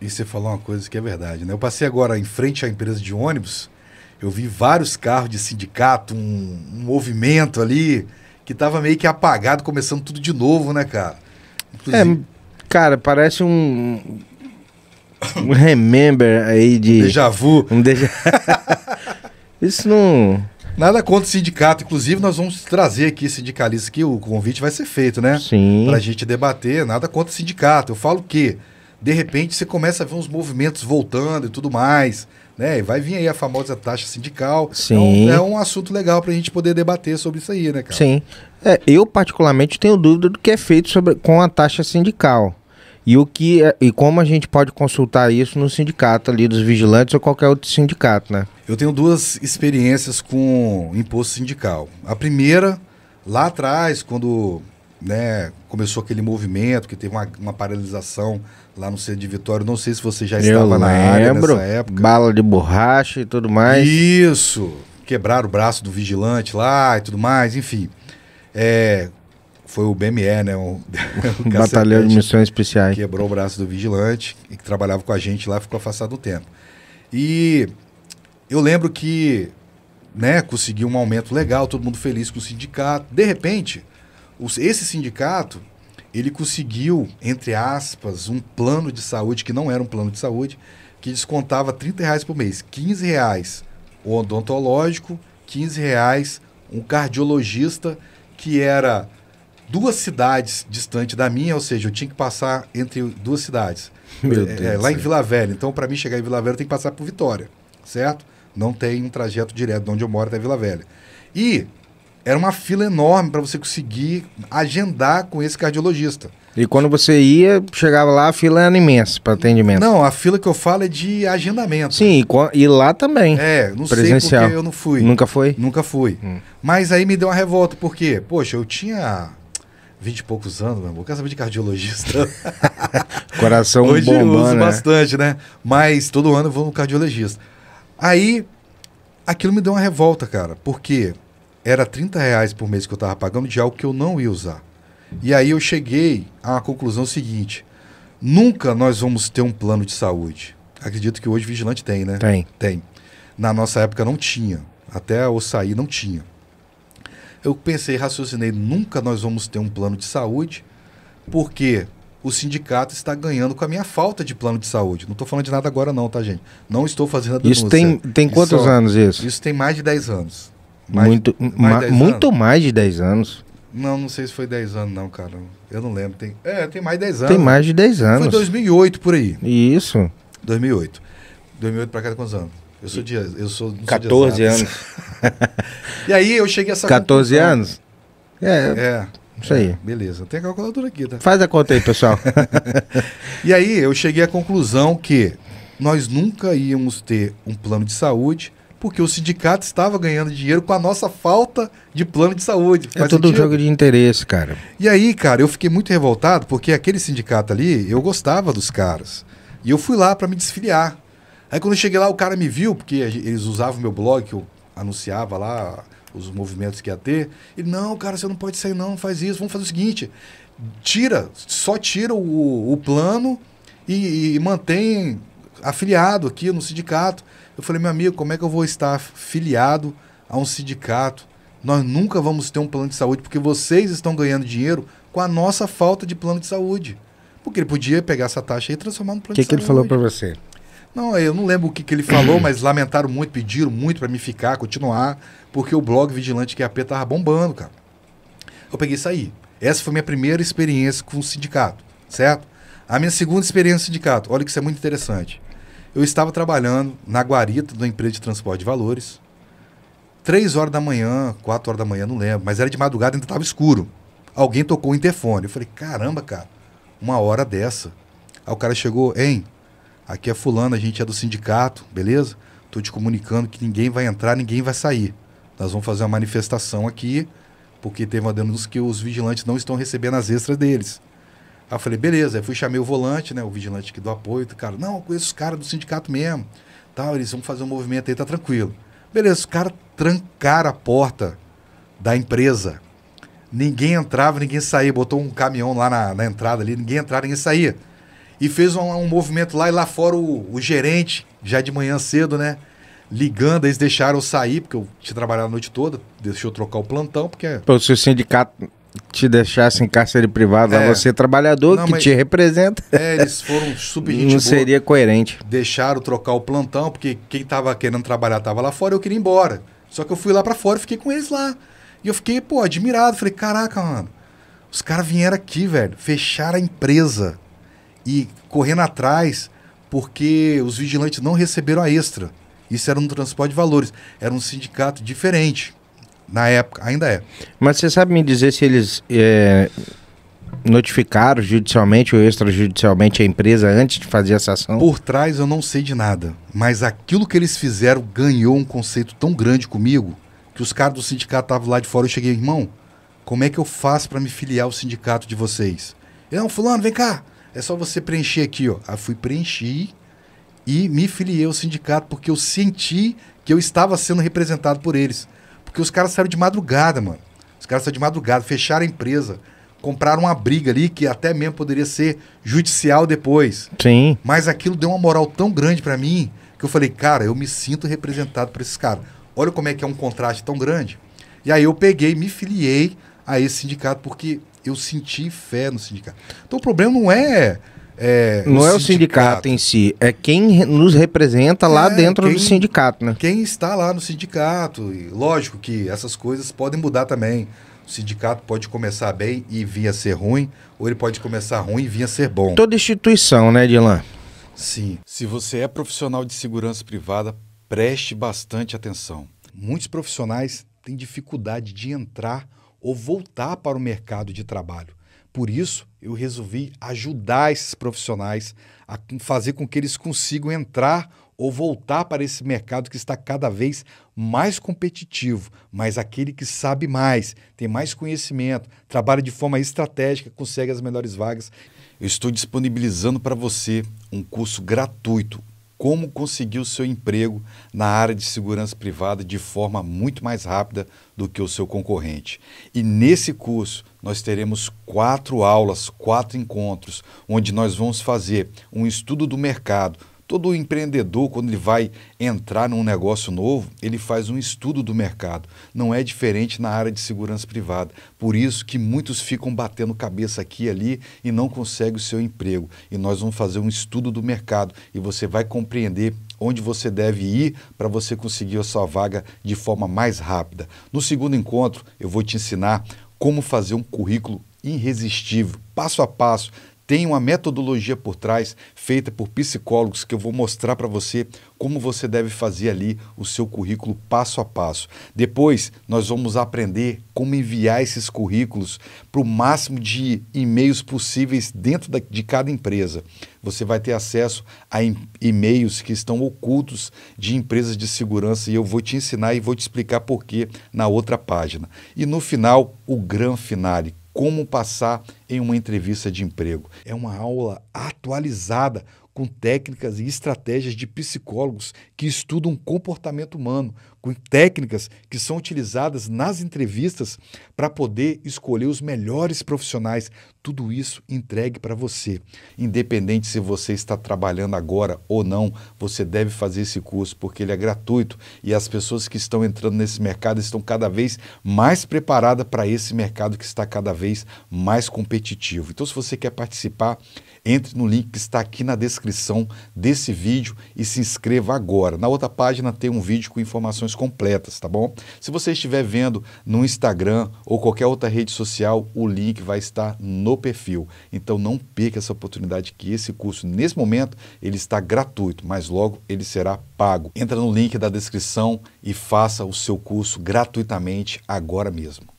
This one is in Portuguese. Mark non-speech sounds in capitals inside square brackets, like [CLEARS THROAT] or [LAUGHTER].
E você falou uma coisa que é verdade, né? Eu passei agora em frente à empresa de ônibus, eu vi vários carros de sindicato, um, um movimento ali que estava meio que apagado, começando tudo de novo, né, cara? É, inclusive... É, cara, parece um. Um remember aí de. Déjà vu. Um déjà... [LAUGHS] Isso não. Nada contra o sindicato. Inclusive, nós vamos trazer aqui sindicalistas que o convite vai ser feito, né? Sim. Pra gente debater, nada contra o sindicato. Eu falo que de repente você começa a ver uns movimentos voltando e tudo mais. Né? E vai vir aí a famosa taxa sindical. É Sim. Então, é um assunto legal para a gente poder debater sobre isso aí, né, cara? Sim. É, eu, particularmente, tenho dúvida do que é feito sobre, com a taxa sindical. E, o que, é, e como a gente pode consultar isso no sindicato ali dos vigilantes ou qualquer outro sindicato, né? Eu tenho duas experiências com imposto sindical. A primeira, lá atrás, quando né, começou aquele movimento que teve uma, uma paralisação lá no centro de Vitória. Não sei se você já estava na lembro, área nessa época. Bala de borracha e tudo mais. Isso. Quebraram o braço do vigilante lá e tudo mais, enfim. É, foi o BME, né? O, [LAUGHS] o Batalhão de Missões Especiais. Quebrou o braço do vigilante e que trabalhava com a gente lá, ficou afastado do tempo. E eu lembro que, né, consegui um aumento legal, todo mundo feliz com o sindicato. De repente, esse sindicato, ele conseguiu, entre aspas, um plano de saúde que não era um plano de saúde, que descontava 30 reais por mês. 15 reais o odontológico, 15 reais um cardiologista, que era duas cidades distante da minha, ou seja, eu tinha que passar entre duas cidades. [LAUGHS] É, é, lá em Vila Velha. Então, para mim chegar em Vila Velha, tem que passar por Vitória, certo? Não tem um trajeto direto de onde eu moro até Vila Velha. E era uma fila enorme para você conseguir agendar com esse cardiologista. E quando você ia, chegava lá, a fila era imensa para atendimento. Não, a fila que eu falo é de agendamento. Sim, e, e lá também. É, não Presencial. sei porque eu não fui. Nunca foi? Nunca fui. Hum. Mas aí me deu uma revolta, porque, poxa, eu tinha vinte e poucos anos, meu amor. Quer saber de cardiologista? [LAUGHS] Coração Hoje bombando, eu uso né? bastante, né? Mas todo ano eu vou no cardiologista. Aí, aquilo me deu uma revolta, cara. Porque era 30 reais por mês que eu estava pagando de algo que eu não ia usar. E aí eu cheguei à conclusão seguinte: nunca nós vamos ter um plano de saúde. Acredito que hoje vigilante tem, né? Tem. Tem. Na nossa época não tinha. Até o sair não tinha. Eu pensei, raciocinei, nunca nós vamos ter um plano de saúde, porque o sindicato está ganhando com a minha falta de plano de saúde. Não estou falando de nada agora não, tá, gente? Não estou fazendo a denúncia. Isso tem, tem quantos isso, anos isso? Isso tem mais de 10 anos. Mais, muito mais, muito mais de 10 anos. Não, não sei se foi 10 anos, não, cara. Eu não lembro. Tem, é, tem mais de 10 anos. Tem mais de 10 anos. Foi 2008 por aí. Isso. 2008. 2008 pra cá, quantos anos? Eu sou dia. Eu sou, 14 sou anos. [LAUGHS] e aí eu cheguei a essa. 14 conclusão. anos? É. É. Isso aí. É, beleza. Tem a calculadora aqui, tá? Faz a conta aí, pessoal. [LAUGHS] e aí eu cheguei à conclusão que nós nunca íamos ter um plano de saúde porque o sindicato estava ganhando dinheiro com a nossa falta de plano de saúde. É Faz todo um jogo de interesse, cara. E aí, cara, eu fiquei muito revoltado porque aquele sindicato ali, eu gostava dos caras. E eu fui lá para me desfiliar. Aí quando eu cheguei lá, o cara me viu, porque eles usavam meu blog, que eu anunciava lá os movimentos que ia ter. Ele, não, cara, você não pode sair não, faz isso, vamos fazer o seguinte, tira, só tira o, o plano e, e mantém afiliado aqui no sindicato. Eu falei, meu amigo, como é que eu vou estar filiado a um sindicato? Nós nunca vamos ter um plano de saúde, porque vocês estão ganhando dinheiro com a nossa falta de plano de saúde. Porque ele podia pegar essa taxa e transformar num plano que de que saúde. O que ele falou para você? Não, eu não lembro o que, que ele falou, [CLEARS THROAT] mas lamentaram muito, pediram muito para me ficar, continuar, porque o blog Vigilante QAP estava bombando, cara. Eu peguei e saí. Essa foi minha primeira experiência com o sindicato, certo? A minha segunda experiência no sindicato, olha que isso é muito interessante. Eu estava trabalhando na guarita da empresa de transporte de valores. Três horas da manhã, quatro horas da manhã, não lembro. Mas era de madrugada, ainda estava escuro. Alguém tocou o interfone. Eu falei, caramba, cara, uma hora dessa. Aí o cara chegou, hein, aqui é fulano, a gente é do sindicato, beleza? Tô te comunicando que ninguém vai entrar, ninguém vai sair. Nós vamos fazer uma manifestação aqui, porque teve uma denúncia que os vigilantes não estão recebendo as extras deles. Aí eu falei, beleza. Aí fui chamei o volante, né? O vigilante aqui do apoio. Cara, não, eu conheço os caras do sindicato mesmo. Tal, eles vão fazer um movimento aí, tá tranquilo. Beleza, os caras trancaram a porta da empresa. Ninguém entrava, ninguém saía. Botou um caminhão lá na, na entrada ali, ninguém entrava, ninguém saía. E fez um, um movimento lá e lá fora o, o, gerente, já de manhã cedo, né? Ligando, eles deixaram eu sair, porque eu tinha trabalhado a noite toda, deixou eu trocar o plantão, porque. Pelo seu sindicato te deixasse em cárcere privado, é. você é trabalhador não, que te representa. É, eles foram super gente [LAUGHS] Não seria coerente. Deixaram trocar o plantão, porque quem tava querendo trabalhar tava lá fora, eu queria ir embora. Só que eu fui lá para fora e fiquei com eles lá. E eu fiquei, pô, admirado. Falei, caraca, mano. Os caras vieram aqui, velho, fecharam a empresa e correndo atrás porque os vigilantes não receberam a extra. Isso era no transporte de valores. Era um sindicato diferente. Na época, ainda é. Mas você sabe me dizer se eles é, notificaram judicialmente ou extrajudicialmente a empresa antes de fazer essa ação? Por trás eu não sei de nada. Mas aquilo que eles fizeram ganhou um conceito tão grande comigo que os caras do sindicato estavam lá de fora. Eu cheguei, irmão, como é que eu faço para me filiar ao sindicato de vocês? Eu, não, fulano, vem cá. É só você preencher aqui, ó. Aí fui preenchi e me filiei ao sindicato porque eu senti que eu estava sendo representado por eles. Porque os caras saíram de madrugada, mano. Os caras saíram de madrugada, fecharam a empresa, compraram uma briga ali que até mesmo poderia ser judicial depois. Sim. Mas aquilo deu uma moral tão grande para mim que eu falei, cara, eu me sinto representado por esses caras. Olha como é que é um contraste tão grande. E aí eu peguei, me filiei a esse sindicato porque eu senti fé no sindicato. Então o problema não é é, não é o sindicato. em si, é quem nos representa é, lá dentro quem, do sindicato, né? Quem está lá no sindicato. E lógico que essas coisas podem mudar também. O sindicato pode começar bem e vir a ser ruim, ou ele pode começar ruim e vir a ser bom. Toda instituição, né, Dilan? Sim. Se você é profissional de segurança privada, preste bastante atenção. Muitos profissionais têm dificuldade de entrar ou voltar para o mercado de trabalho. Por isso, eu resolvi ajudar esses profissionais a fazer com que eles consigam entrar ou voltar para esse mercado que está cada vez mais competitivo, mas aquele que sabe mais, tem mais conhecimento, trabalha de forma estratégica, consegue as melhores vagas. Eu estou disponibilizando para você um curso gratuito como conseguir o seu emprego na área de segurança privada de forma muito mais rápida do que o seu concorrente. E nesse curso nós teremos quatro aulas, quatro encontros, onde nós vamos fazer um estudo do mercado Todo empreendedor, quando ele vai entrar num negócio novo, ele faz um estudo do mercado. Não é diferente na área de segurança privada. Por isso que muitos ficam batendo cabeça aqui e ali e não conseguem o seu emprego. E nós vamos fazer um estudo do mercado e você vai compreender onde você deve ir para você conseguir a sua vaga de forma mais rápida. No segundo encontro, eu vou te ensinar como fazer um currículo irresistível, passo a passo, tem uma metodologia por trás feita por psicólogos que eu vou mostrar para você como você deve fazer ali o seu currículo passo a passo. Depois, nós vamos aprender como enviar esses currículos para o máximo de e-mails possíveis dentro de cada empresa. Você vai ter acesso a e-mails que estão ocultos de empresas de segurança e eu vou te ensinar e vou te explicar por que na outra página. E no final, o gran finale como passar em uma entrevista de emprego. É uma aula atualizada com técnicas e estratégias de psicólogos que estudam comportamento humano, com técnicas que são utilizadas nas entrevistas para poder escolher os melhores profissionais. Tudo isso entregue para você. Independente se você está trabalhando agora ou não, você deve fazer esse curso porque ele é gratuito e as pessoas que estão entrando nesse mercado estão cada vez mais preparadas para esse mercado que está cada vez mais competitivo. Então, se você quer participar, entre no link que está aqui na descrição descrição desse vídeo e se inscreva agora. Na outra página tem um vídeo com informações completas, tá bom? Se você estiver vendo no Instagram ou qualquer outra rede social, o link vai estar no perfil. Então não perca essa oportunidade que esse curso, nesse momento, ele está gratuito, mas logo ele será pago. Entra no link da descrição e faça o seu curso gratuitamente agora mesmo.